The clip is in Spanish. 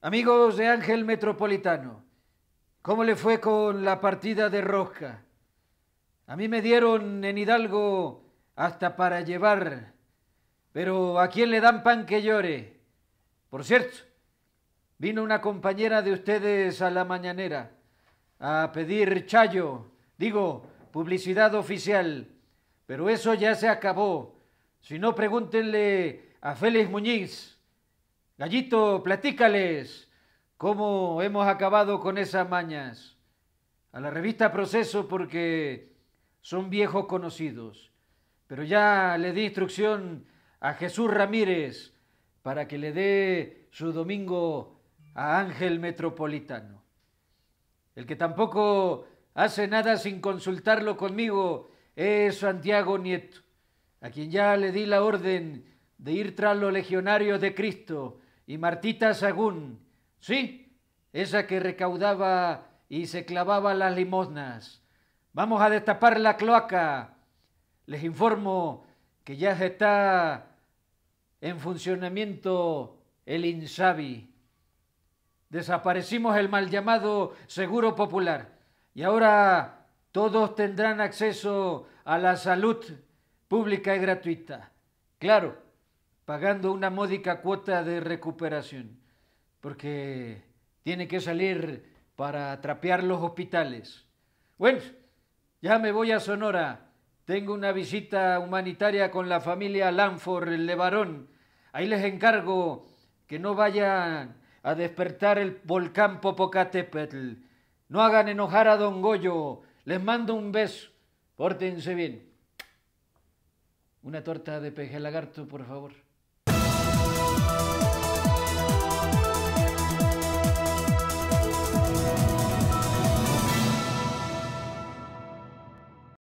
Amigos de Ángel Metropolitano, ¿cómo le fue con la partida de Rosca? A mí me dieron en Hidalgo hasta para llevar, pero ¿a quién le dan pan que llore? Por cierto, vino una compañera de ustedes a la mañanera a pedir chayo, digo, publicidad oficial, pero eso ya se acabó. Si no, pregúntenle a Félix Muñiz. Gallito, platícales cómo hemos acabado con esas mañas. A la revista Proceso porque son viejos conocidos. Pero ya le di instrucción a Jesús Ramírez para que le dé su domingo a Ángel Metropolitano. El que tampoco hace nada sin consultarlo conmigo es Santiago Nieto, a quien ya le di la orden de ir tras los legionarios de Cristo y Martita Sagún, sí, esa que recaudaba y se clavaba las limosnas. Vamos a destapar la cloaca. Les informo que ya está en funcionamiento el INSABI. Desaparecimos el mal llamado Seguro Popular y ahora todos tendrán acceso a la salud pública y gratuita. Claro, pagando una módica cuota de recuperación, porque tiene que salir para trapear los hospitales. Bueno, ya me voy a Sonora. Tengo una visita humanitaria con la familia Lanford Levarón. Ahí les encargo que no vayan a despertar el volcán Popocatépetl. No hagan enojar a Don Goyo. Les mando un beso. Pórtense bien. Una torta de peje lagarto, por favor. Bye.